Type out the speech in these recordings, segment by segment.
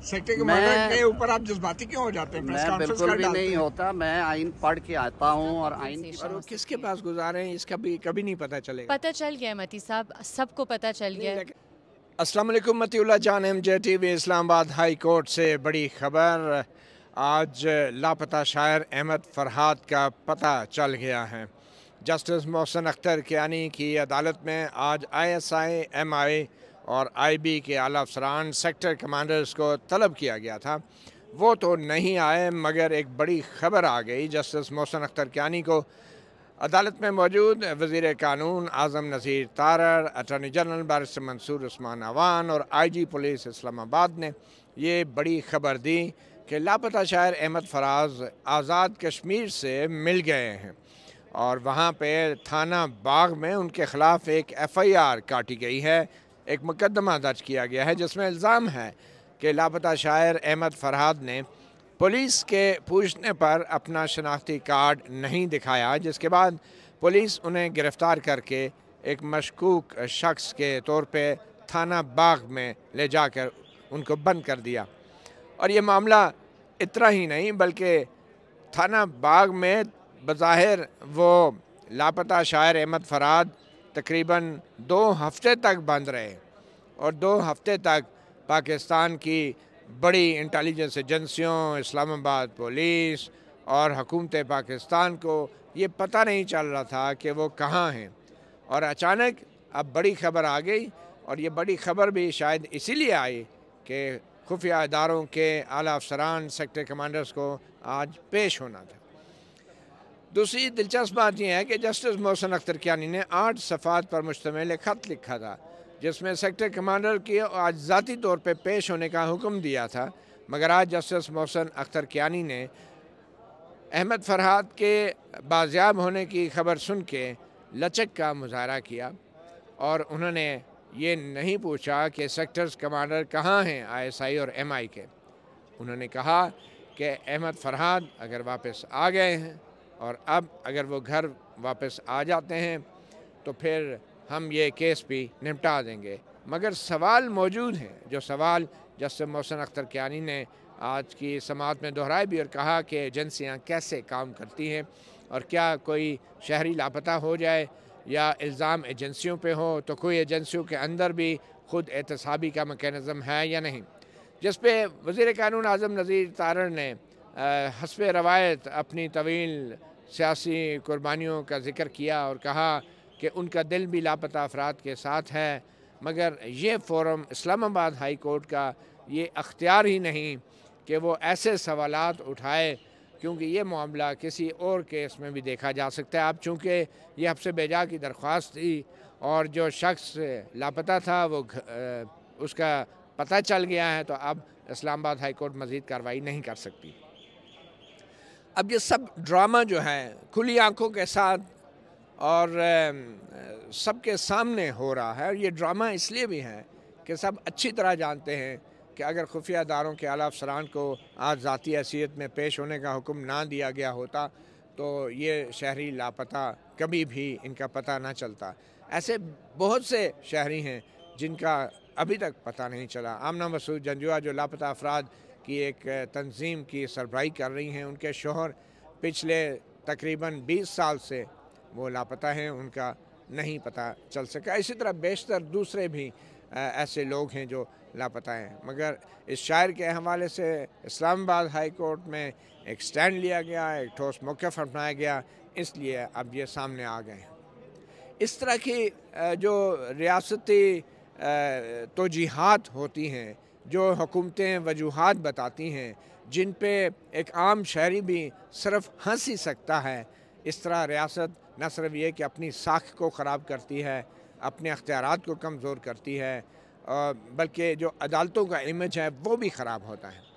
ऊपर आप जज्बाती क्यों हो जाते हैं नहीं होता मैं आइन पढ़ के आता हूँ अच्छा, और आइन किसके पास गुजारे हैं इसका भी कभी नहीं पता चलेगा पता चल गया मती साहब सबको पता चल गया जान M J T V Islamabad high court से बड़ी खबर आज लापता शायर अहमद फरहाद का पता चल गया है जस्टिस मोहसन अख्तर कियानी की अदालत में आज आई एस आई एम आई और आईबी के आला अफसरान सेक्टर कमांडर्स को तलब किया गया था वो तो नहीं आए मगर एक बड़ी खबर आ गई जस्टिस मोहसन अख्तर क्यानी को अदालत में मौजूद वजीर कानून आज़म नज़ीर तारर अटर्नी जनरल बारिश मंसूर उस्मान अवान और आई जी पुलिस इस्लामाबाद ने ये बड़ी खबर दी कि लापता शायर अहमद फराज आज़ाद कश्मीर से मिल गए हैं और वहाँ पर थाना बाग में उनके ख़िलाफ़ एक एफ़ आई आर काटी गई है एक मुकदमा दर्ज किया गया है जिसमें इल्ज़ाम है कि लापता शायर अहमद फरहाद ने पुलिस के पूछने पर अपना शनाख्ती कार्ड नहीं दिखाया जिसके बाद पुलिस उन्हें गिरफ़्तार करके एक मशकूक शख्स के तौर पे थाना बाग में ले जाकर उनको बंद कर दिया और ये मामला इतना ही नहीं बल्कि थाना बाग में बज़ाहिर वो लापता शायर अहमद फराद तकरीबन दो हफ्ते तक बंद रहे और दो हफ्ते तक पाकिस्तान की बड़ी इंटेलिजेंस एजेंसियों इस्लामाबाद पुलिस और हकूमत पाकिस्तान को ये पता नहीं चल रहा था कि वो कहाँ हैं और अचानक अब बड़ी खबर आ गई और ये बड़ी खबर भी शायद इसीलिए आई कि खुफिया इदारों के आला अफसरान सेक्टर कमांडर्स को आज पेश होना था दूसरी दिलचस्प बात यह है कि जस्टिस मोहसन अख्तर कीानी ने आठ सफ़ात पर मुश्तमिल ख़त लिखा था जिसमें सेक्टर कमांडर के आज ज़ाती तौर पर पे पेश होने का हुक्म दिया था मगर आज जस्टिस मोहसन अख्तर कीानी ने अहमद फरहाद के बाजियाब होने की खबर सुन के लचक का मुजाहरा किया और उन्होंने ये नहीं पूछा कि सेक्टर्स कमांडर कहाँ हैं आईएसआई और एमआई के उन्होंने कहा कि अहमद फरहाद अगर वापस आ गए हैं और अब अगर वो घर वापस आ जाते हैं तो फिर हम ये केस भी निपटा देंगे मगर सवाल मौजूद हैं जो सवाल जस्टिस मोहसन अख्तर क्यानी ने आज की समात में दोहराए भी और कहा कि एजेंसियाँ कैसे काम करती हैं और क्या कोई शहरी लापता हो जाए या इल्ज़ाम एजेंसियों पे हो तो कोई एजेंसियों के अंदर भी ख़ुद एहतसाबी का मकैनज़म है या नहीं जिस पे वज़ी कानून आज़म नज़ीर तारण ने हसब रवायत अपनी तवील सियासी कुर्बानियों का जिक्र किया और कहा कि उनका दिल भी लापता अफराद के साथ है मगर ये फोरम इस्लामाबाद हाई कोर्ट का ये अख्तियार ही नहीं कि वो ऐसे सवाल उठाए क्योंकि ये मामला किसी और केस में भी देखा जा सकता है अब चूँकि ये हफ्से बेजा की दरख्वास्त थी और जो शख्स लापता था वो उसका पता चल गया है तो अब इस्लामाबाद हाई कोर्ट मज़ीद कार्रवाई नहीं कर सकती अब ये सब ड्रामा जो है खुली आंखों के साथ और सबके सामने हो रहा है और ये ड्रामा इसलिए भी है कि सब अच्छी तरह जानते हैं कि अगर खुफिया दारों के आला अफसरान को आज ज़ाती हैसीत में पेश होने का हुक्म ना दिया गया होता तो ये शहरी लापता कभी भी इनका पता ना चलता ऐसे बहुत से शहरी हैं जिनका अभी तक पता नहीं चला आमना मसूद जंजुआ जो लापता अफराद की एक तंजीम की सरबराही कर रही हैं उनके शोहर पिछले तकरीबन 20 साल से वो लापता हैं उनका नहीं पता चल सका इसी तरह बेशतर दूसरे भी ऐसे लोग हैं जो लापता हैं मगर इस शायर के हवाले से इस्लामाबाद हाई कोर्ट में एक स्टैंड लिया गया एक ठोस मौक़ अपनाया गया इसलिए अब ये सामने आ गए हैं इस तरह की जो रियासती तोजीहत होती हैं जो हुकूमतें वजूहत बताती हैं जिन पे एक आम शहरी भी सिर्फ हंस ही सकता है इस तरह रियासत न सिर्फ ये कि अपनी साख को ख़राब करती है अपने अख्तियार को कमज़ोर करती है बल्कि जो अदालतों का इमेज है वो भी ख़राब होता है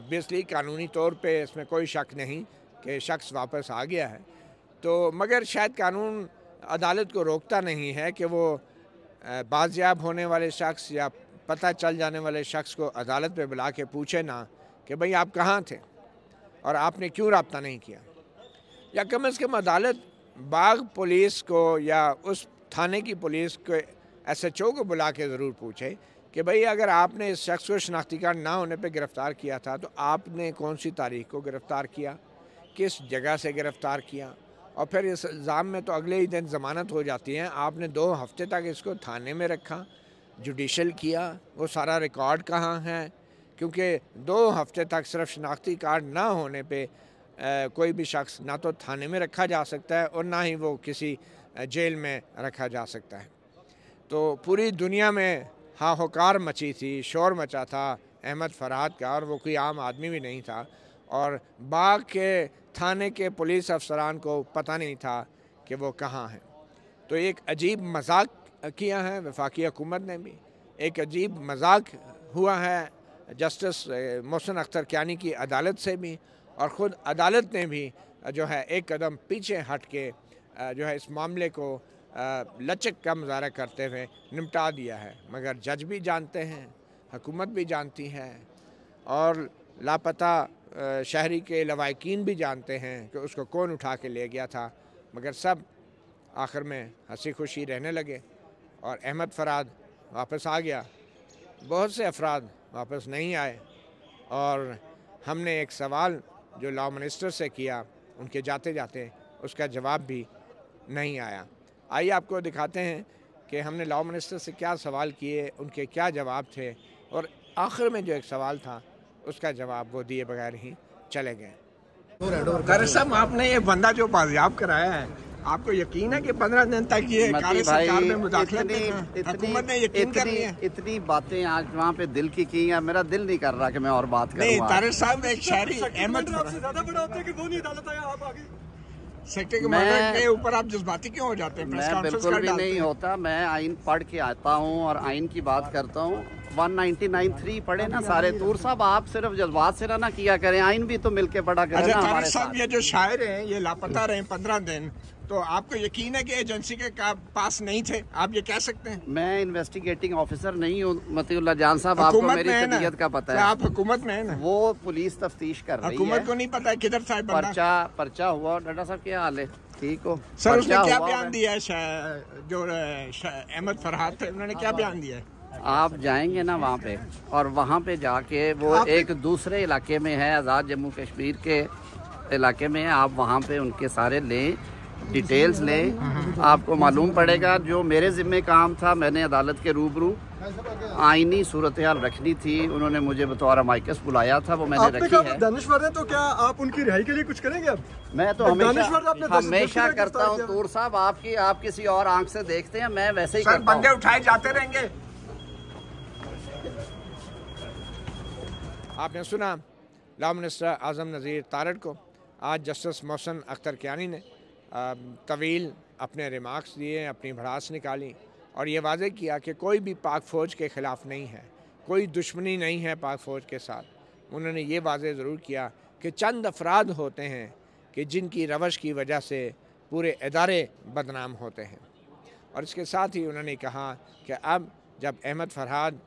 ऑब्वियसली कानूनी तौर पे इसमें कोई शक नहीं कि शख्स वापस आ गया है तो मगर शायद कानून अदालत को रोकता नहीं है कि वो बाजियाब होने वाले शख्स या पता चल जाने वाले शख्स को अदालत में बुला के पूछे ना कि भाई आप कहाँ थे और आपने क्यों रबता नहीं किया या कम अज़ कम अदालत बाग पुलिस को या उस थाने की पुलिस को एस एच ओ को बुला के ज़रूर पूछे कि भाई अगर आपने इस शख्स को शनाख्ती कार्ड ना होने पर गिरफ़्तार किया था तो आपने कौन सी तारीख को गिरफ़्तार किया किस जगह से गिरफ़्तार किया और फिर इस इल्ज़ाम में तो अगले ही दिन ज़मानत हो जाती है आपने दो हफ्ते तक इसको थाने में रखा जुडिशल किया वो सारा रिकॉर्ड कहाँ है क्योंकि दो हफ्ते तक सिर्फ शनाख्ती कार्ड ना होने पे आ, कोई भी शख्स ना तो थाने में रखा जा सकता है और ना ही वो किसी जेल में रखा जा सकता है तो पूरी दुनिया में हाहाकार मची थी शोर मचा था अहमद फरहाद का और वो कोई आम आदमी भी नहीं था और बाग के थाने के पुलिस अफसरान को पता नहीं था कि वो कहाँ हैं तो एक अजीब मजाक किया है वफाकी हुकूमत ने भी एक अजीब मजाक हुआ है जस्टिस मोहसिन अख्तर क्यानी की अदालत से भी और ख़ुद अदालत ने भी जो है एक कदम पीछे हट के जो है इस मामले को लचक का मुजाहरा करते हुए निपटा दिया है मगर जज भी जानते हैं हुकूमत भी जानती है और लापता शहरी के लवाकिन भी जानते हैं कि उसको कौन उठा के ले गया था मगर सब आखिर में हंसी खुशी रहने लगे और अहमद फराद वापस आ गया बहुत से अफराद वापस नहीं आए और हमने एक सवाल जो लॉ मिनिस्टर से किया उनके जाते जाते उसका जवाब भी नहीं आया आइए आपको दिखाते हैं कि हमने लॉ मिनिस्टर से क्या सवाल किए उनके क्या जवाब थे और आखिर में जो एक सवाल था उसका जवाब वो दिए बगैर ही चले गए आपने ये बंदा जो बाजियाब कराया है आपको यकीन है कि पंद्रह दिन तक ये सरकार में मुदाखलत हुकूमत ने यकीन कर लिया इतनी बातें आज वहाँ पे दिल की की है मेरा दिल नहीं कर रहा कि मैं और बात करूं नहीं तारे साहब एक शहरी अहमद ज्यादा बड़ा होता है कि वो नहीं अदालत आया आप आगे सेक्टर के ऊपर आप जज्बाती क्यों हो जाते हैं मैं बिल्कुल भी नहीं होता मैं आइन पढ़ के आता हूं और आइन की बात करता हूं 199.3 पढ़े ना सारे तूर साहब आप सिर्फ जज्बात से ना किया करें आइन भी तो मिलके पढ़ा करें अच्छा साहब ये जो शायर हैं ये लापता रहे पंद्रह दिन तो आपको यकीन है कि एजेंसी के पास नहीं थे आप ये कह सकते हैं मैं इन्वेस्टिगेटिंग ऑफिसर नहीं हूँ मतीउल्ला जान साहब आपको मेरी तबीयत का पता है आप हुकूमत में है ना वो पुलिस तफ्तीश कर रही है हुकूमत को नहीं पता किधर था पर्चा पर्चा हुआ डाटा साहब क्या हाल है ठीक हो सर उसने क्या बयान दिया है जो अहमद फरहाद थे उन्होंने क्या हाँ। बयान दिया है आप जाएंगे ना वहाँ पे और वहाँ पे जाके वो एक दूसरे इलाके में है आज़ाद जम्मू कश्मीर के इलाके में आप वहाँ पे उनके सारे लें डिटेल्स लें आपको मालूम पड़ेगा जो मेरे ज़िम्मे काम था मैंने अदालत के रूबरू आईनी सूरत हाल रखनी थी उन्होंने मुझे बतौर माइकस बुलाया था वो मैंने रखी है दानश्वर है तो क्या आप उनकी रिहाई के लिए कुछ करेंगे अब मैं तो हमेशा हमेशा करता हूँ तूर साहब आपकी आप किसी और आंख से देखते हैं मैं वैसे ही बंदे उठाए जाते रहेंगे आपने सुना ला मिनिस्टर आजम नज़ीर तारड़ को आज जस्टिस मोहसन अख्तर कियानी ने तवील अपने रिमार्क्स दिए अपनी भड़ास निकाली और ये वाजे किया कि कोई भी पाक फ़ौज के ख़िलाफ़ नहीं है कोई दुश्मनी नहीं है पाक फ़ौज के साथ उन्होंने ये वाजे ज़रूर किया कि चंद अफराद होते हैं कि जिनकी रवश की वजह से पूरे इदारे बदनाम होते हैं और इसके साथ ही उन्होंने कहा कि अब जब अहमद फरहाद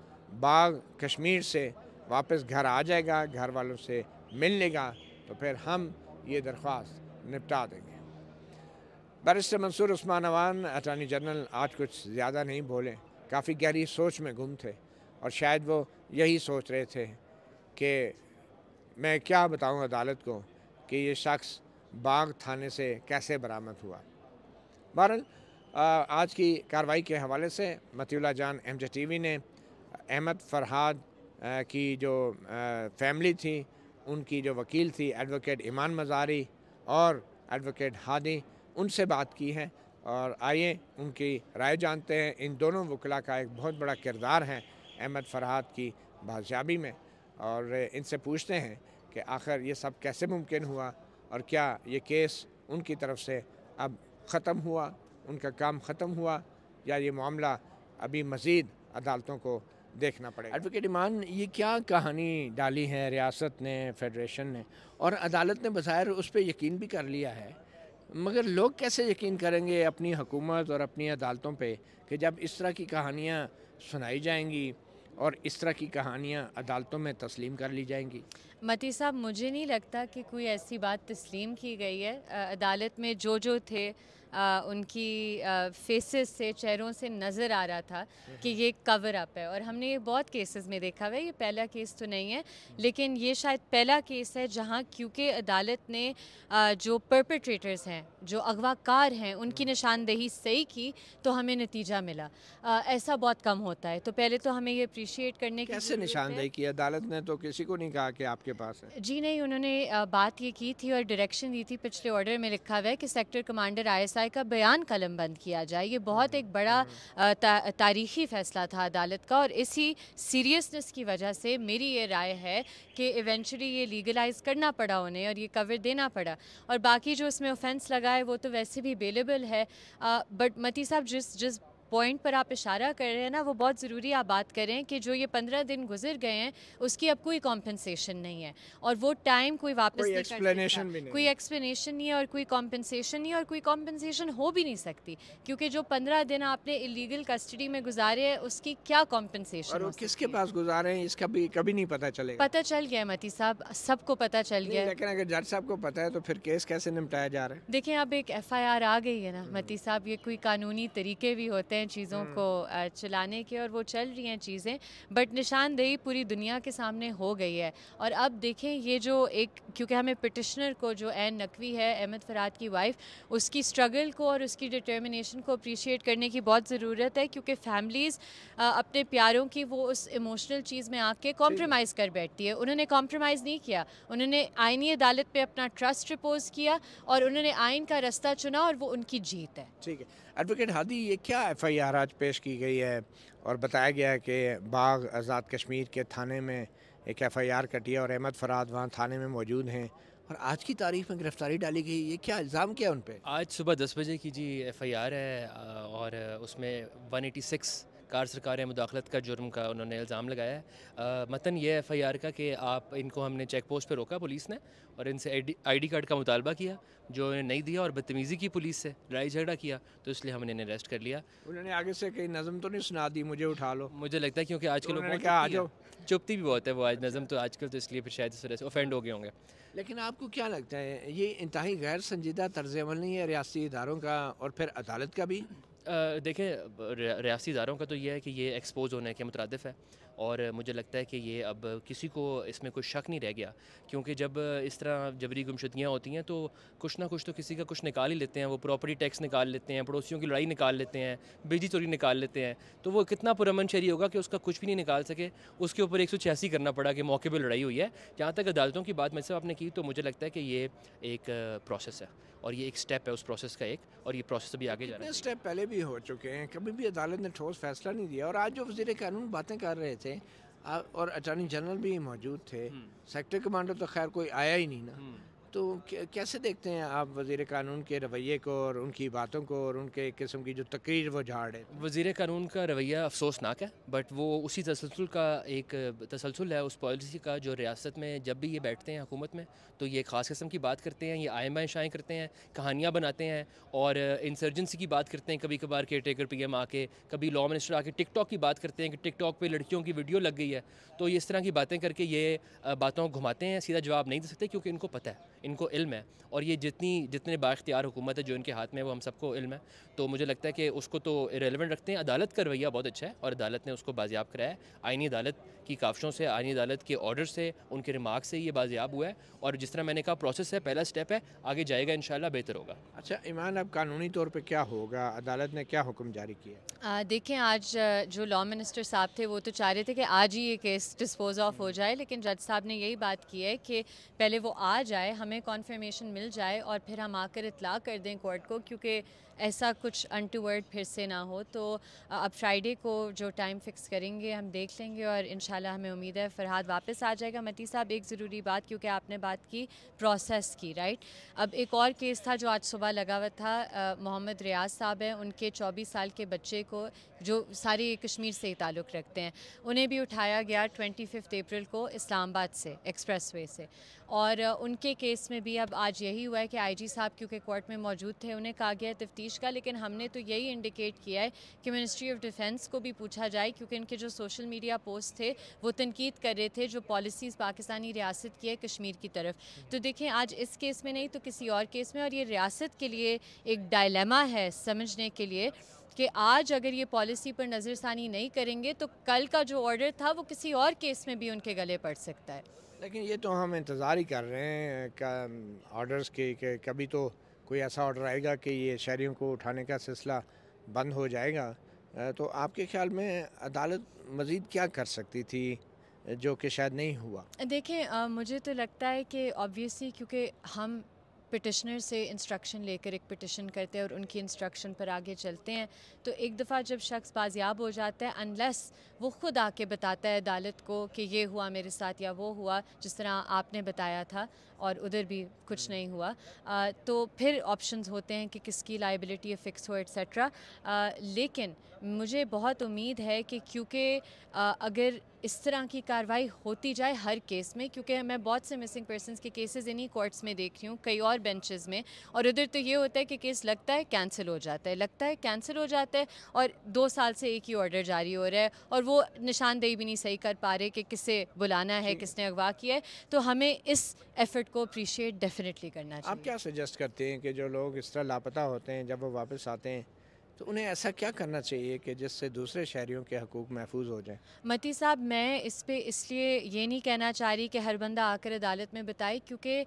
बाग कश्मीर से वापस घर आ जाएगा घर वालों से मिल लेगा तो फिर हम ये दरख्वास्त निपटा देंगे barrister Mansoor Usman Awan attorney general आज कुछ ज़्यादा नहीं बोले काफ़ी गहरी सोच में गुम थे और शायद वो यही सोच रहे थे कि मैं क्या बताऊं अदालत को कि ये शख्स बाग थाने से कैसे बरामद हुआ बहर आज की कार्रवाई के हवाले से मतीला जान एम जे टी ने अहमद फरहाद की जो फैमिली थी उनकी जो वकील थी एडवोकेट ईमान मजारी और एडवोकेट हादी उनसे बात की है और आइए उनकी राय जानते हैं इन दोनों वकला का एक बहुत बड़ा किरदार है अहमद फरहाद की बाजियाबी में और इनसे पूछते हैं कि आखिर ये सब कैसे मुमकिन हुआ और क्या ये केस उनकी तरफ से अब ख़त्म हुआ उनका काम ख़त्म हुआ या ये मामला अभी मज़ीद अदालतों को देखना पड़ेगा एडवोकेट ईमान ये क्या कहानी डाली है रियासत ने फेडरेशन ने और अदालत ने बज़ाहिर उस पर यकीन भी कर लिया है मगर लोग कैसे यकीन करेंगे अपनी हुकूमत और अपनी अदालतों पे कि जब इस तरह की कहानियाँ सुनाई जाएंगी और इस तरह की कहानियाँ अदालतों में तस्लीम कर ली जाएंगी मती साहब मुझे नहीं लगता कि कोई ऐसी बात तस्लीम की गई है अदालत में जो जो थे आ, उनकी फेसेस से चेहरों से नज़र आ रहा था कि ये कवर अप है और हमने ये बहुत केसेस में देखा हुआ है ये पहला केस तो नहीं है लेकिन ये शायद पहला केस है जहाँ क्योंकि अदालत ने आ, जो परपेट्रेटर्स हैं जो अगवाकार हैं उनकी हम्म। निशानदेही सही की तो हमें नतीजा मिला आ, ऐसा बहुत कम होता है तो पहले तो हमें ये अप्रिशिएट करने की निशानदेही की अदालत ने तो किसी को नहीं कहा कि आप आपके पास है जी नहीं उन्होंने बात ये की थी और डायरेक्शन दी थी पिछले ऑर्डर में लिखा हुआ है कि सेक्टर कमांडर आईएसआई का बयान कलम बंद किया जाए ये बहुत एक बड़ा हम्म, हम्म। ता, तारीखी फैसला था अदालत का और इसी सीरियसनेस की वजह से मेरी ये राय है कि इवेंचुअली ये लीगलाइज करना पड़ा उन्हें और ये कवर देना पड़ा और बाकी जो उसमें ऑफेंस लगा है वो तो वैसे भी अवेलेबल है बट मती साहब जिस जिस पॉइंट पर आप इशारा कर रहे हैं ना वो बहुत ज़रूरी आप बात करें कि जो ये पंद्रह दिन गुजर गए हैं उसकी अब कोई कॉम्पनसेशन नहीं है और वो टाइम कोई वापस कोई एक्सप्लेनेशन नहीं कोई एक्सप्लेनेशन नहीं है और कोई कॉम्पनसेशन नहीं है और कोई कॉम्पनसेशन हो भी नहीं सकती क्योंकि जो पंद्रह दिन आपने इलीगल कस्टडी में गुजारे हैं उसकी क्या कॉम्पनसेशन किसके पास गुजारे हैं इसका भी कभी नहीं पता चले पता चल गया मती साहब सबको पता चल गया लेकिन अगर जज साहब को पता है तो फिर केस कैसे निपटाया जा रहा है देखें अब एक एफ आ गई है ना मती साहब ये कोई कानूनी तरीके भी होते हैं हैं चीज़ों हम्म। को चलाने के और वो चल रही हैं चीज़ें बट निशानदेही पूरी दुनिया के सामने हो गई है और अब देखें ये जो एक क्योंकि हमें पिटिशनर को जो एन नकवी है अहमद फराद की वाइफ उसकी स्ट्रगल को और उसकी डिटर्मिनेशन को अप्रिशिएट करने की बहुत ज़रूरत है क्योंकि फैमिलीज़ अपने प्यारों की वो उस इमोशनल चीज़ में आके कॉम्प्रोमाइज़ कर बैठती है उन्होंने कॉम्प्रोमाइज़ नहीं किया उन्होंने आइनी अदालत पर अपना ट्रस्ट रिपोज किया और उन्होंने आइन का रास्ता चुना और वो उनकी जीत है ठीक है एडवोकेट हादी ये क्या एफ आई आर आज पेश की गई है और बताया गया है कि बाग आज़ाद कश्मीर के थाने में एक एफ आई आर कटी है और अहमद फराद वहाँ थाने में मौजूद हैं और आज की तारीख में गिरफ्तारी डाली गई ये क्या इल्ज़ाम क्या उन पर आज सुबह दस बजे की जी एफ आई आर है और उसमें वन एटी सिक्स कार सरकार मुदाखलत का जुर्म का उन्होंने इल्ज़ाम लगाया है मतन ये एफ़ आई आर का कि आप इनको हमने चेक पोस्ट पर रोका पुलिस ने और इनसे आई डी कार्ड का मुतालबा किया जो इन्हें नहीं दिया और बदतमीज़ी की पुलिस से लड़ाई झगड़ा किया तो इसलिए हमने इन्हें अरेस्ट कर लिया उन्होंने आगे से कहीं नज़म तो नहीं सुना दी मुझे उठा लो मुझे लगता है क्योंकि आजकल लोग तो चुपती भी बहुत है वो आज नज़म तो आजकल तो इसलिए फिर शायद इस वजह से ऑफेंड हो गए होंगे लेकिन आपको क्या लगता है ये इंतहाई गैर संजीदा तर्ज अमल नहीं है रियासी इदारों का और फिर अदालत का भी देखें रियासी इदारों का तो ये है कि ये एक्सपोज होने के मुतरद है और मुझे लगता है कि ये अब किसी को इसमें कोई शक नहीं रह गया क्योंकि जब इस तरह जबरी गुमशुदगियाँ होती हैं तो कुछ ना कुछ तो किसी का कुछ निकाल ही लेते हैं वो प्रॉपर्टी टैक्स निकाल लेते हैं पड़ोसियों की लड़ाई निकाल लेते हैं बिजली चोरी निकाल लेते हैं तो वो कितना पुरमन शहरी होगा कि उसका कुछ भी नहीं निकाल सके उसके ऊपर एक करना पड़ा कि मौके पर लड़ाई हुई है जहाँ तक अदालतों की बात मैसे आपने की तो मुझे लगता है कि ये एक प्रोसेस है और ये एक स्टेप है उस प्रोसेस का एक और ये प्रोसेस अभी आगे जा रहा है स्टेप पहले भी हो चुके हैं कभी भी अदालत ने ठोस फैसला नहीं दिया और आज जो वजी कानून बातें कर रहे थे थे और अटॉर्नी जनरल भी मौजूद थे सेक्टर हम्म। कमांडर तो खैर कोई आया ही नहीं ना हम्म। तो कैसे देखते हैं आप वजीर कानून के रवैये को और उनकी बातों को और उनके किस्म की जो तकरीर वो झाड़ है वजीर कानून का रवैया अफसोसनाक है बट वो उसी तसलसल का एक तसलसल है उस पॉलिसी का जो रियासत में जब भी ये बैठते हैं हुकूमत में तो ये ख़ास कस्म की बात करते हैं ये आय शाएँ करते हैं कहानियाँ बनाते हैं और इंसर्जेंसी की बात करते हैं कभी कभार केयर टेकर पी एम आके कभी लॉ मिनिस्टर आके टिकटॉक की बात करते हैं कि टिकटॉक पर लड़कियों की वीडियो लग गई है तो इस तरह की बातें करके ये बातों को घुमाते हैं सीधा जवाब नहीं दे सकते क्योंकि इनको पता है इनको इल्म है और ये जितनी जितने बाख्तियार हुकूमत है जो इनके हाथ में है वो हम सबको इल्म है तो मुझे लगता है कि उसको तो रेलिवेंट रखते हैं अदालत का रवैया बहुत अच्छा है और अदालत ने उसको बाजियाब कराया आइनी अदालत की काफशों से आइनी अदालत के ऑर्डर से उनके रिमार्क से ये बाजियाब हुआ है और जिस तरह मैंने कहा प्रोसेस है पहला स्टेप है आगे जाएगा इन बेहतर होगा अच्छा ईमान अब कानूनी तौर पर क्या होगा अदालत ने क्या हुक्म जारी किया देखें आज जो लॉ मिनिस्टर साहब थे वो तो चाह रहे थे कि आज ही ये केस डिस्पोज ऑफ हो जाए लेकिन जज साहब ने यही बात की है कि पहले वो आ जाए हमें हमें कॉन्फर्मेशन मिल जाए और फिर हम आकर इतला कर दें कोर्ट को क्योंकि ऐसा कुछ अनटूवर्ड फिर से ना हो तो अब फ्राइडे को जो टाइम फिक्स करेंगे हम देख लेंगे और इन हमें उम्मीद है फरहाद वापस आ जाएगा मती साहब एक ज़रूरी बात क्योंकि आपने बात की प्रोसेस की राइट अब एक और केस था जो आज सुबह लगा हुआ था मोहम्मद रियाज साहब हैं उनके चौबीस साल के बच्चे को जो सारे कश्मीर से ही ताल्लुक़ रखते हैं उन्हें भी उठाया गया ट्वेंटी फिफ्थ अप्रैल को इस्लामाबाद से एक्सप्रेस वे से और उनके केस में भी अब आज यही हुआ है कि आईजी साहब क्योंकि कोर्ट में मौजूद थे उन्हें कहा गया तफ्तीश तफ्तीश का लेकिन हमने तो यही इंडिकेट किया है कि मिनिस्ट्री ऑफ डिफेंस को भी पूछा जाए क्योंकि इनके जो सोशल मीडिया पोस्ट थे वो तनकीद कर रहे थे जो पॉलिसीज़ पाकिस्तानी रियासत की है कश्मीर की तरफ हम्म। तो देखें आज इस केस में नहीं तो किसी और केस में और ये रियासत के लिए एक डायलेमा है समझने के लिए कि आज अगर ये पॉलिसी पर नज़रसानी नहीं करेंगे तो कल का जो ऑर्डर था वो किसी और केस में भी उनके गले पड़ सकता है लेकिन ये तो हम इंतज़ार ही कर रहे हैं ऑर्डर्स के, के कभी तो कोई ऐसा ऑर्डर आएगा कि ये शहरीों को उठाने का सिलसिला बंद हो जाएगा तो आपके ख्याल में अदालत मज़ीद क्या कर सकती थी जो कि शायद नहीं हुआ देखें मुझे तो लगता है कि ऑब्वियसली क्योंकि हम पिटिशनर से इंस्ट्रक्शन लेकर एक पिटिशन करते हैं और उनकी इंस्ट्रक्शन पर आगे चलते हैं तो एक दफ़ा जब शख्स बाजियाब हो जाता है अनलेस वो ख़ुद आके बताता है अदालत को कि ये हुआ मेरे साथ या वो हुआ जिस तरह आपने बताया था और उधर भी कुछ हम्म। नहीं हुआ आ, तो फिर ऑप्शन होते हैं कि किसकी लाइबिलिटी फ़िक्स हो एट्सट्रा लेकिन मुझे बहुत उम्मीद है कि क्योंकि अगर इस तरह की कार्रवाई होती जाए हर केस में क्योंकि मैं बहुत से मिसिंग पर्सन के केसेस इन्हीं कोर्ट्स में देख रही हूँ कई और बेंचेस में और उधर तो ये होता है कि केस लगता है कैंसिल हो जाता है लगता है कैंसिल हो जाता है और दो साल से एक ही ऑर्डर जारी हो रहा है और वो निशानदेही भी नहीं सही कर पा रहे कि किसे बुलाना है किसने अगवा किया है तो हमें इस एफर्ट को अप्रीशिएट डेफिनेटली करना चाहिए आप क्या सजेस्ट करते हैं कि जो लोग इस तरह लापता होते हैं जब वो वापस आते हैं तो उन्हें ऐसा क्या करना चाहिए कि जिससे दूसरे शहरीों के हकूक़ महफूज हो जाएं मती साहब मैं इस पर इसलिए ये नहीं कहना चाह रही कि हर बंदा आकर अदालत में बताए क्योंकि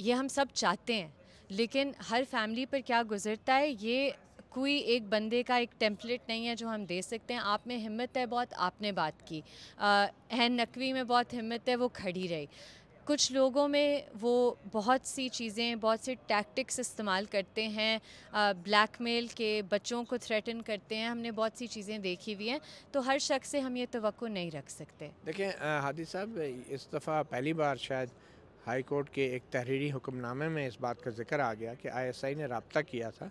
ये हम सब चाहते हैं लेकिन हर फैमिली पर क्या गुजरता है ये कोई एक बंदे का एक टेम्पलेट नहीं है जो हम दे सकते हैं आप में हिम्मत है बहुत आपने बात की अहन नकवी में बहुत हिम्मत है वो खड़ी रही कुछ लोगों में वो बहुत सी चीज़ें बहुत से टैक्टिक्स इस्तेमाल करते हैं ब्लैकमेल के बच्चों को थ्रेटन करते हैं हमने बहुत सी चीज़ें देखी हुई हैं तो हर शख्स से हम ये तो नहीं रख सकते देखें हादी साहब इस दफ़ा पहली बार शायद हाई कोर्ट के एक तहरीरी हुक्मनामे में इस बात का जिक्र आ गया कि आईएसआई ने रबता किया था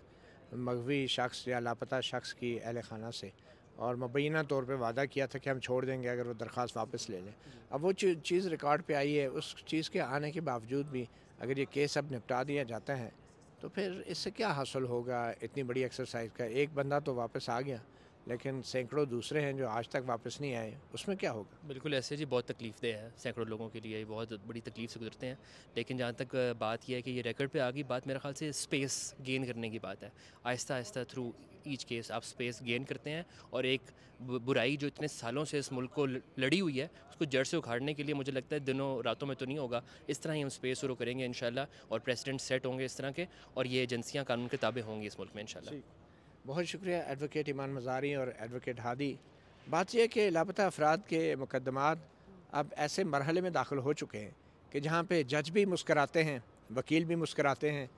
मगवी शख्स या लापता शख्स की अहल खाना से और मुबैना तौर पर वादा किया था कि हम छोड़ देंगे अगर वो दरख्वास वापस ले लें अब वो चीज़ रिकॉर्ड पर आई है उस चीज़ के आने के बावजूद भी अगर ये केस अब निपटा दिया जाता है तो फिर इससे क्या हासिल होगा इतनी बड़ी एक्सरसाइज का एक बंदा तो वापस आ गया लेकिन सैकड़ों दूसरे हैं जो आज तक वापस नहीं आए उसमें क्या होगा बिल्कुल ऐसे जी बहुत तकलीफ दे है सैकड़ों लोगों के लिए बहुत बड़ी तकलीफ से गुजरते हैं लेकिन जहाँ तक बात यह है कि ये रिकॉर्ड पे आ गई बात मेरे ख्याल से स्पेस गेन करने की बात है आहिस्ता आहिस्ता थ्रू ईच केस आप स्पेस गेन करते हैं और एक बुराई जो इतने सालों से इस मुल्क को लड़ी हुई है उसको जड़ से उखाड़ने के लिए मुझे लगता है दिनों रातों में तो नहीं होगा इस तरह ही हम स्पेस शुरू करेंगे इन और प्रेसिडेंट सेट होंगे इस तरह के और ये एजेंसियाँ कानून के ताबे होंगी इस मुल्क में इनशाला बहुत शुक्रिया एडवोकेट ईमान मजारी और एडवोकेट हादी बात यह है कि लापता अफराद के मुकदमात अब ऐसे मरहले में दाखिल हो चुके हैं कि जहाँ पे जज भी मुस्कराते हैं वकील भी मुस्कराते हैं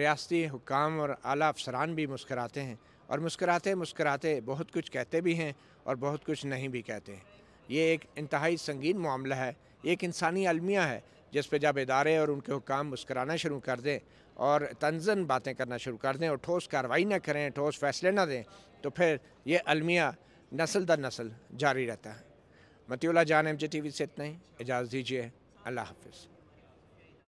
रियासती हुकाम और आला अफसरान भी मुस्कराते हैं और मुस्कराते मुस्कराते बहुत कुछ कहते भी हैं और बहुत कुछ नहीं भी कहते हैं ये एक इंतहाई संगीन मामला है एक इंसानी अलमिया है जिस पर जब इदारे और उनके हुकाम मुस्कराना शुरू कर दें और तंजन बातें करना शुरू कर दें और ठोस कार्रवाई ना करें ठोस फैसले ना दें तो फिर ये अलमिया नस्ल दर नस्ल जारी रहता है मतीला जान एम जे टी वी से इतना ही इजाज़त दीजिए अल्लाह हाफिज़